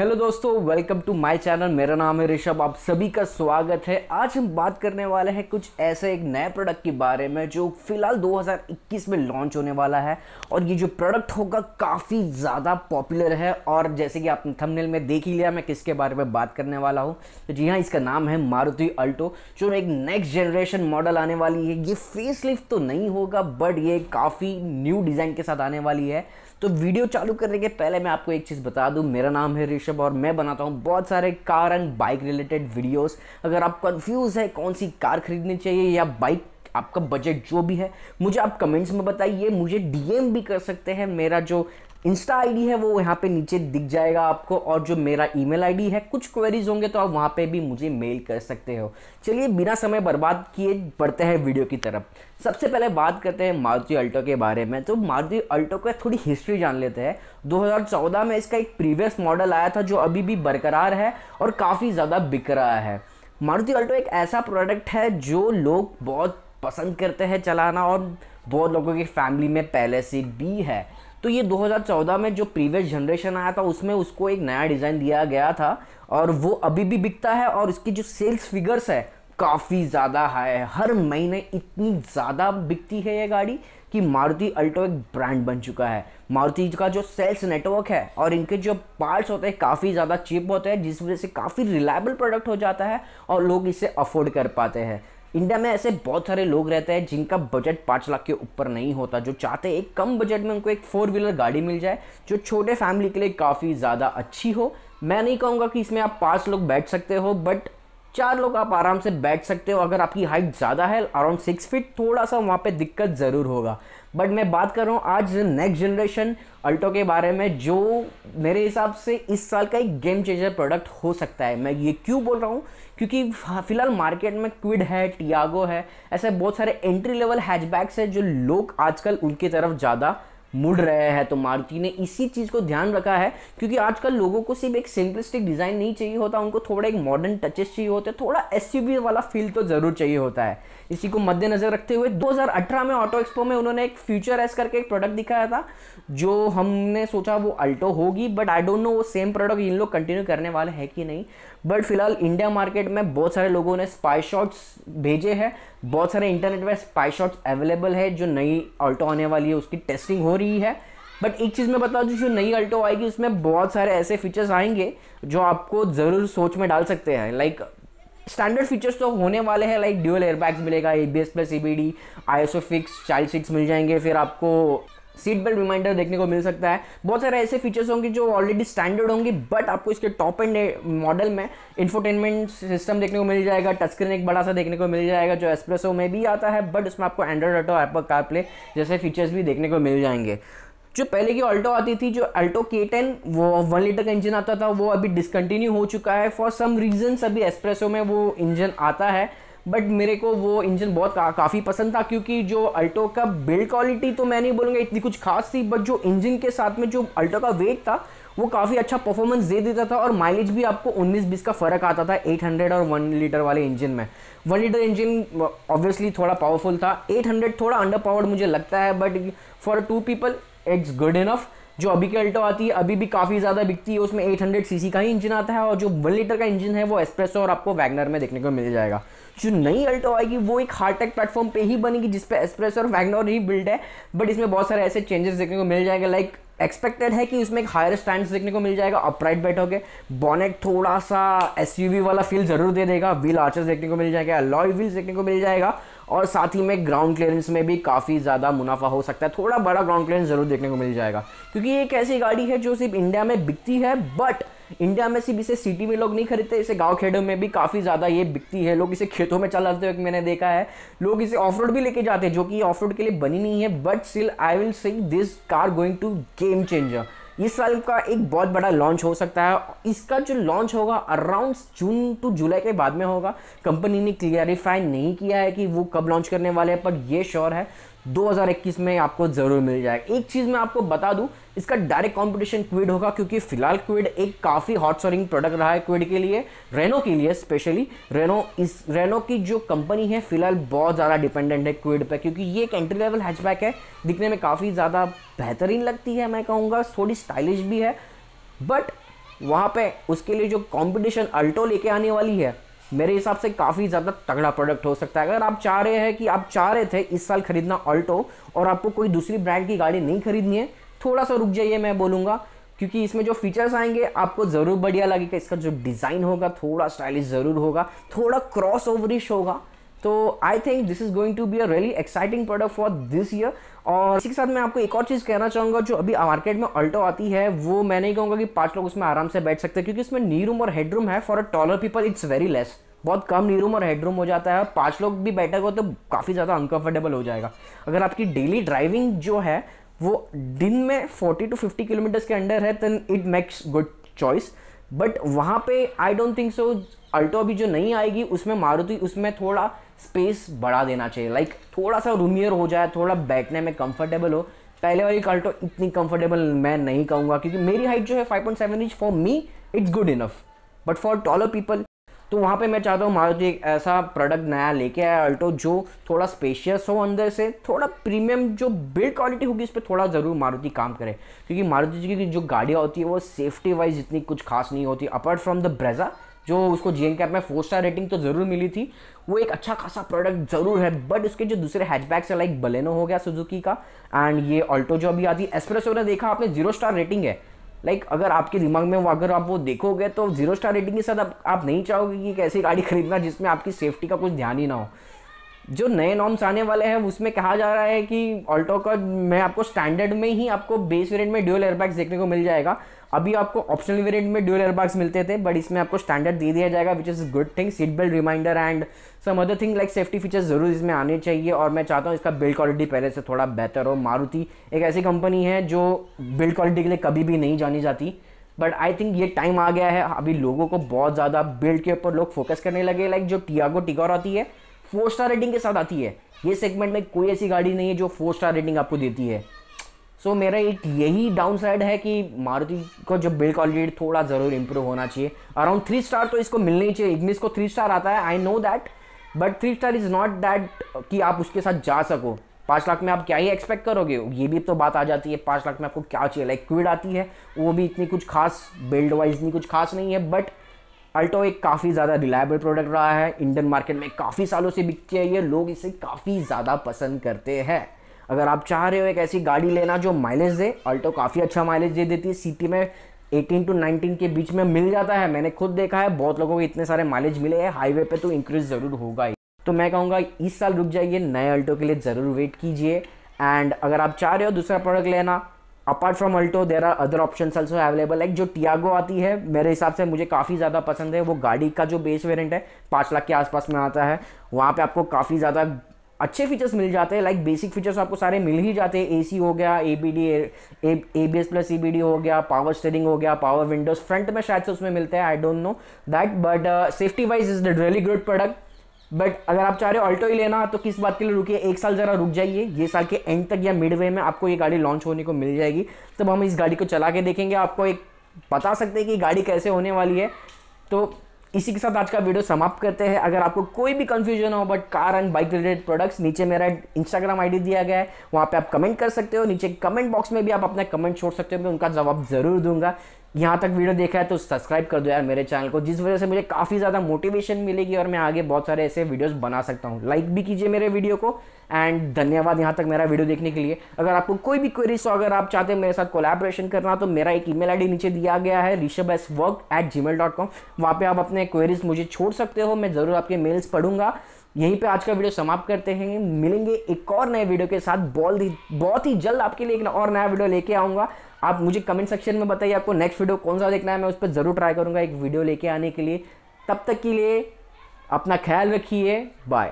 hello दोस्तों welcome to my channel मेरा नाम है ऋषभ आप सभी का स्वागत है आज हम बात करने वाले हैं कुछ ऐसे एक नए प्रोडक्ट के बारे में जो फिलहाल 2021 में लॉन्च होने वाला है और ये जो प्रोडक्ट होगा काफ़ी ज़्यादा पॉपुलर है और जैसे कि आपने थंबनेल में देख ही लिया मैं किसके बारे में बात करने वाला हूँ तो जी हाँ इसका नाम है मारुति अल्टो जो एक नेक्स्ट जनरेशन मॉडल आने वाली है ये फेस तो नहीं होगा बट ये काफ़ी न्यू डिज़ाइन के साथ आने वाली है तो वीडियो चालू करने के पहले मैं आपको एक चीज़ बता दूँ मेरा नाम है ऋषभ और मैं बनाता हूँ बहुत सारे car and bike related videos अगर आप कंफ्यूज है कौन सी कार खरीदनी चाहिए या बाइक आपका बजट जो भी है मुझे आप कमेंट्स में बताइए मुझे डीएम भी कर सकते हैं मेरा जो इंस्टा आईडी है वो यहाँ पे नीचे दिख जाएगा आपको और जो मेरा ईमेल आईडी है कुछ क्वेरीज होंगे तो आप वहाँ पे भी मुझे मेल कर सकते हो चलिए बिना समय बर्बाद किए बढ़ते हैं वीडियो की तरफ सबसे पहले बात करते हैं मारुति अल्टो के बारे में तो मारुति अल्टो का थोड़ी हिस्ट्री जान लेते हैं 2014 में इसका एक प्रीवियस मॉडल आया था जो अभी भी बरकरार है और काफ़ी ज़्यादा बिक रहा है मारुति अल्टो एक ऐसा प्रोडक्ट है जो लोग बहुत पसंद करते हैं चलाना और बहुत लोगों की फैमिली में पहले से भी है तो ये 2014 में जो प्रीवियस जनरेशन आया था उसमें उसको एक नया डिज़ाइन दिया गया था और वो अभी भी बिकता है और इसकी जो सेल्स फिगर्स है काफ़ी ज़्यादा हाई है हर महीने इतनी ज़्यादा बिकती है ये गाड़ी कि मारुति अल्टो एक ब्रांड बन चुका है मारुति का जो सेल्स नेटवर्क है और इनके जो पार्ट्स होते हैं काफ़ी ज़्यादा चीप होते हैं जिस वजह से काफ़ी रिलायबल प्रोडक्ट हो जाता है और लोग इसे अफोर्ड कर पाते हैं इंडिया में ऐसे बहुत सारे लोग रहते हैं जिनका बजट पाँच लाख के ऊपर नहीं होता जो चाहते हैं एक कम बजट में उनको एक फोर व्हीलर गाड़ी मिल जाए जो छोटे फैमिली के लिए काफ़ी ज़्यादा अच्छी हो मैं नहीं कहूँगा कि इसमें आप पाँच लोग बैठ सकते हो बट चार लोग आप आराम से बैठ सकते हो अगर आपकी हाइट ज़्यादा है अराउंड सिक्स फीट थोड़ा सा वहाँ पर दिक्कत ज़रूर होगा बट मैं बात कर रहा हूँ आज नेक्स्ट जनरेशन अल्टो के बारे में जो मेरे हिसाब से इस साल का एक गेम चेंजर प्रोडक्ट हो सकता है मैं ये क्यों बोल रहा हूँ क्योंकि फिलहाल मार्केट में क्विड है टियागो है ऐसे बहुत सारे एंट्री लेवल हैचबैक्स हैं जो लोग आजकल उनकी तरफ ज़्यादा मुड़ रहे हैं तो मारुति ने इसी चीज़ को ध्यान रखा है क्योंकि आजकल लोगों को सिर्फ एक सिंपलिस्टिक डिज़ाइन नहीं चाहिए होता उनको थोड़ा एक मॉडर्न टचेस चाहिए होते थोड़ा एस वाला फील तो ज़रूर चाहिए होता है इसी को मद्देनज़र रखते हुए 2018 में ऑटो एक्सपो में उन्होंने एक फ्यूचर एस करके एक प्रोडक्ट दिखाया था जो हमने सोचा वो अल्टो होगी बट आई डोंट नो वो सेम प्रोडक्ट इन लोग कंटिन्यू करने वाले हैं कि नहीं बट फिलहाल इंडिया मार्केट में बहुत सारे लोगों ने स्पाई शॉट्स भेजे हैं बहुत सारे इंटरनेट पर स्पाई शॉट्स अवेलेबल है जो नई ऑल्टो आने वाली है उसकी टेस्टिंग हो रही है बट एक चीज़ मैं बता दूँ जो नई अल्टो आएगी उसमें बहुत सारे ऐसे फीचर्स आएंगे जो आपको ज़रूर सोच में डाल सकते हैं लाइक स्टैंडर्ड फीचर्स तो होने वाले हैं लाइक ड्यूअल एयरबैग्स मिलेगा A B S plus E B D I S O fix child six मिल जाएंगे फिर आपको सीट बेल्ट रिमाइंडर देखने को मिल सकता है बहुत सारे ऐसे फीचर्स होंगे जो ऑलरेडी स्टैंडर्ड होंगे बट आपको इसके टॉप एंड मॉडल में इन्फोटेनमेंट सिस्टम देखने को मिल जाएगा टच स्क्रीन एक बड़ा सा देखने को मिल जाएगा जो एक्सप्रेसो में भी आता है बट उसमें आपको एंड्रॉइड ऑटो एप्पल कारप्ले जैसे फीचर्स भी देखने को मिल जाएंगे जो पहले की अल्टो आती थी जो अल्टो के टेन वो वन लीटर का इंजन आता था वो अभी डिसकंटिन्यू हो चुका है फॉर सम रीजन्स अभी एक्सप्रेसो में वो इंजन आता है बट मेरे को वो इंजन बहुत का, काफ़ी पसंद था क्योंकि जो अल्टो का बिल्ड क्वालिटी तो मैं नहीं बोलूँगा इतनी कुछ खास थी बट जो इंजन के साथ में जो अल्टो का वेट था वो काफ़ी अच्छा परफॉर्मेंस दे देता था और माइलेज भी आपको 19-20 का फ़र्क आता था 800 और 1 लीटर वाले इंजन में 1 लीटर इंजन ऑब्वियसली थोड़ा पावरफुल था 800 थोड़ा अंडर पावर्ड मुझे लगता है but for two people it's good enough जो अभी की अल्टो आती है अभी भी काफ़ी ज़्यादा बिकती है उसमें 800 सीसी का ही इंजन आता है और जो वन लीटर का इंजन है वो एक्सप्रेसो और आपको वैगनर में देखने को मिल जाएगा जो नई अल्टो आएगी वो एक टेक प्लेटफॉर्म पे ही बनेगी जिस एक्सप्रेसो और वैगनर ही बिल्ड है बट इसमें बहुत सारे ऐसे चेंजेस देखने को मिल जाएंगे लाइक एक्सपेक्टेड है कि उसमें एक हायर स्टैंड देखने को मिल जाएगा अपराइट बैठोगे बॉनेट थोड़ा सा एस वाला फील जरूर दे देगा व्हील आर्चर्स देखने को मिल जाएगा लॉय व्हील्स देखने को मिल जाएगा और साथ ही में ग्राउंड क्लियरेंस में भी काफ़ी ज़्यादा मुनाफा हो सकता है थोड़ा बड़ा ग्राउंड क्लियरेंस ज़रूर देखने को मिल जाएगा क्योंकि एक ऐसी गाड़ी है जो सिर्फ इंडिया में बिकती है बट इंडिया में सिर्फ इसे सिटी में लोग नहीं खरीदते इसे गांव खेड़ों में भी काफ़ी ज़्यादा ये बिकती है लोग इसे खेतों में चलाते हुए मैंने देखा है लोग इसे ऑफ रोड भी लेके जाते हैं जो कि ऑफ रोड के लिए बनी नहीं है but still I will see this car going to game changer इस साल का एक बहुत बड़ा लॉन्च हो सकता है इसका जो लॉन्च होगा अराउंड जून टू जुलाई के बाद में होगा कंपनी ने क्लियरिफाई नहीं किया है कि वो कब लॉन्च करने वाले हैं पर ये श्योर है 2021 में आपको ज़रूर मिल जाएगा एक चीज़ मैं आपको बता दूं इसका डायरेक्ट कंपटीशन क्विड होगा क्योंकि फिलहाल क्विड एक काफ़ी हॉट सॉरिंग प्रोडक्ट रहा है क्विड के लिए रेनो के लिए स्पेशली रेनो इस रेनो की जो कंपनी है फिलहाल बहुत ज़्यादा डिपेंडेंट है क्विड पर क्योंकि ये एक एंट्री लेवल हैचबैक है दिखने में काफ़ी ज़्यादा बेहतरीन लगती है मैं कहूँगा थोड़ी स्टाइलिश भी है बट वहाँ पर उसके लिए जो कॉम्पिटिशन अल्टो लेके आने वाली है मेरे हिसाब से काफ़ी ज़्यादा तगड़ा प्रोडक्ट हो सकता है अगर आप चाह रहे हैं कि आप चाह रहे थे इस साल खरीदना ऑल्टो और आपको कोई दूसरी ब्रांड की गाड़ी नहीं खरीदनी है थोड़ा सा रुक जाइए मैं बोलूँगा क्योंकि इसमें जो फीचर्स आएंगे आपको ज़रूर बढ़िया लगेगा इसका जो डिज़ाइन होगा थोड़ा स्टाइलिश ज़रूर होगा थोड़ा क्रॉस ओवरिश होगा तो I think this is going to be a really exciting product for this year और इसी के साथ मैं आपको एक और चीज़ कहना चाहूँगा जो अभी मार्केट में अल्टो आती है वो मैं नहीं कहूँगा कि पाँच लोग उसमें आराम से बैठ सकते हैं क्योंकि इसमें नी रूम और हेडरूम है for a taller people it's very less बहुत कम नी रूम और हेडरूम हो जाता है पाँच लोग भी बैठे हो तो काफ़ी ज़्यादा अनकंफर्टेबल हो जाएगा अगर आपकी डेली ड्राइविंग जो है वो दिन में 40 टू 50 किलोमीटर्स के अंडर है then it makes good choice but वहाँ पे I don't think so Alto अभी जो नहीं आएगी उसमें मारुति उसमें थोड़ा स्पेस बढ़ा देना चाहिए लाइक like, थोड़ा सा रूमियर हो जाए थोड़ा बैठने में कंफर्टेबल हो पहले वाली कल्टो तो इतनी कंफर्टेबल मैं नहीं कहूँगा क्योंकि मेरी हाइट जो है 5.7 inch for me it's good enough but for taller people तो वहाँ पे मैं चाहता हूँ मारुति एक ऐसा प्रोडक्ट नया लेके आया अल्टो जो थोड़ा स्पेशियस हो अंदर से थोड़ा प्रीमियम जो बिल्ड क्वालिटी होगी इस पर थोड़ा ज़रूर मारुति काम करे क्योंकि मारुति जी की जो गाड़ियाँ होती है वो सेफ्टी वाइज इतनी कुछ खास नहीं होती अपार्ट फ्रॉम द ब्रेजा जो उसको जी कैप में फोर स्टार रेटिंग तो ज़रूर मिली थी वो एक अच्छा खासा प्रोडक्ट ज़रूर है बट उसके जो दूसरे हैचबैक्स है लाइक बलेनो हो गया सुजुकी का एंड ये ऑल्टो जो अभी आती है एस्प्रेसो ने देखा आपने जीरो स्टार रेटिंग है लाइक like, अगर आपके दिमाग में वो अगर आप वो देखोगे तो जीरो स्टार रेटिंग के साथ आप, आप नहीं चाहोगे कि एक ऐसी गाड़ी खरीदना जिसमें आपकी सेफ्टी का कुछ ध्यान ही ना हो जो नए नॉर्म्स आने वाले हैं उसमें कहा जा रहा है कि ऑल्टो का मैं आपको स्टैंडर्ड में ही आपको बेस वेरिएंट में ड्यूल एयरबैग्स देखने को मिल जाएगा अभी आपको ऑप्शनल वेरिएंट में ड्यूल एयरबैग्स मिलते थे बट इसमें आपको स्टैंडर्ड दे दिया जाएगा which is good thing seat belt reminder and some other thing like safety features जरूर इसमें आने चाहिए और मैं चाहता हूँ इसका बिल्ड क्वालिटी पहले से थोड़ा बेहतर हो मारुति एक ऐसी कंपनी है जो बिल्ड क्वालिटी के लिए कभी भी नहीं जानी जाती बट आई थिंक ये टाइम आ गया है अभी लोगों को बहुत ज़्यादा बिल्ड के ऊपर लोग फोकस करने लगे लाइक जो टियागो टिकॉर आती है फोर स्टार रेटिंग के साथ आती है ये सेगमेंट में कोई ऐसी गाड़ी नहीं है जो फोर स्टार रेटिंग आपको देती है सो so, मेरा एक यही डाउन साइड है कि मारुति को जो बिल्ड क्वालिटी थोड़ा ज़रूर इंप्रूव होना चाहिए अराउंड थ्री स्टार तो इसको मिलना ही चाहिए इग्निस को थ्री स्टार आता है I know that but three star is not that कि आप उसके साथ जा सको पाँच लाख में आप क्या ही एक्सपेक्ट करोगे ये भी तो बात आ जाती है पाँच लाख में आपको क्या चाहिए लाइक क्विड आती है वो भी इतनी कुछ खास बिल्ड वाइज इतनी कुछ खास नहीं है बट अल्टो एक काफ़ी ज़्यादा रिलायबल प्रोडक्ट रहा है इंडियन मार्केट में काफ़ी सालों से बिकती है ये लोग इसे काफ़ी ज़्यादा पसंद करते हैं अगर आप चाह रहे हो एक ऐसी गाड़ी लेना जो माइलेज दे अल्टो काफ़ी अच्छा माइलेज दे देती है सिटी में 18 टू 19 के बीच में मिल जाता है मैंने खुद देखा है बहुत लोगों को इतने सारे माइलेज मिले हैं हाईवे पे तो इंक्रीज ज़रूर होगा ही तो मैं कहूँगा इस साल रुक जाइए नए अल्टो के लिए ज़रूर वेट कीजिए एंड अगर आप चाह रहे हो दूसरा प्रोडक्ट लेना apart from Alto there are other option also available like जो टियागो आती है मेरे हिसाब से मुझे काफ़ी ज़्यादा पसंद है वो गाड़ी का जो बेस वेरियंट है पाँच लाख के आसपास में आता है वहाँ पर आपको काफ़ी ज़्यादा अच्छे फीचर्स मिल जाते हैं लाइक बेसिक फीचर्स आपको सारे मिल ही जाते हैं एसी हो गया A B D A B S plus E B D हो गया पावर स्टेरिंग हो गया पावर विंडोज फ्रंट में शायद से उसमें मिलता है I don't know that but safety wise is really good product but अगर आप चाह रहे हो ऑल्टो ही लेना तो किस बात के लिए रुकिए एक साल ज़रा रुक जाइए ये साल के एंड तक या मिड वे में आपको ये गाड़ी लॉन्च होने को मिल जाएगी तब हम इस गाड़ी को चला के देखेंगे आपको एक बता सकते हैं कि गाड़ी कैसे होने वाली है तो इसी के साथ आज का वीडियो समाप्त करते हैं अगर आपको कोई भी कन्फ्यूजन हो but car and bike related products नीचे मेरा इंस्टाग्राम आईडी दिया गया है वहाँ पे आप कमेंट कर सकते हो नीचे कमेंट बॉक्स में भी आप अपना कमेंट छोड़ सकते हो मैं उनका जवाब ज़रूर दूंगा यहाँ तक वीडियो देखा है तो सब्सक्राइब कर दो यार मेरे चैनल को जिस वजह से मुझे काफ़ी ज़्यादा मोटिवेशन मिलेगी और मैं आगे बहुत सारे ऐसे वीडियोस बना सकता हूँ लाइक भी कीजिए मेरे वीडियो को एंड धन्यवाद यहाँ तक मेरा वीडियो देखने के लिए अगर आपको कोई भी क्वेरीज हो अगर आप चाहते हैं मेरे साथ कोलैबोरेशन करना तो मेरा एक ईमेल आईडी नीचे दिया गया है Rishabh S work at Gmail dot com वहाँ पर आप अपने क्वेरीज मुझे छोड़ सकते हो मैं ज़रूर आपके मेल्स पढ़ूंगा यहीं पे आज का वीडियो समाप्त करते हैं मिलेंगे एक और नए वीडियो के साथ बहुत ही बहुत ही जल्द आपके लिए एक और नया वीडियो लेके आऊँगा आप मुझे कमेंट सेक्शन में बताइए आपको नेक्स्ट वीडियो कौन सा देखना है मैं उस पर ज़रूर ट्राई करूँगा एक वीडियो लेके आने के लिए तब तक के लिए अपना ख्याल रखिए बाय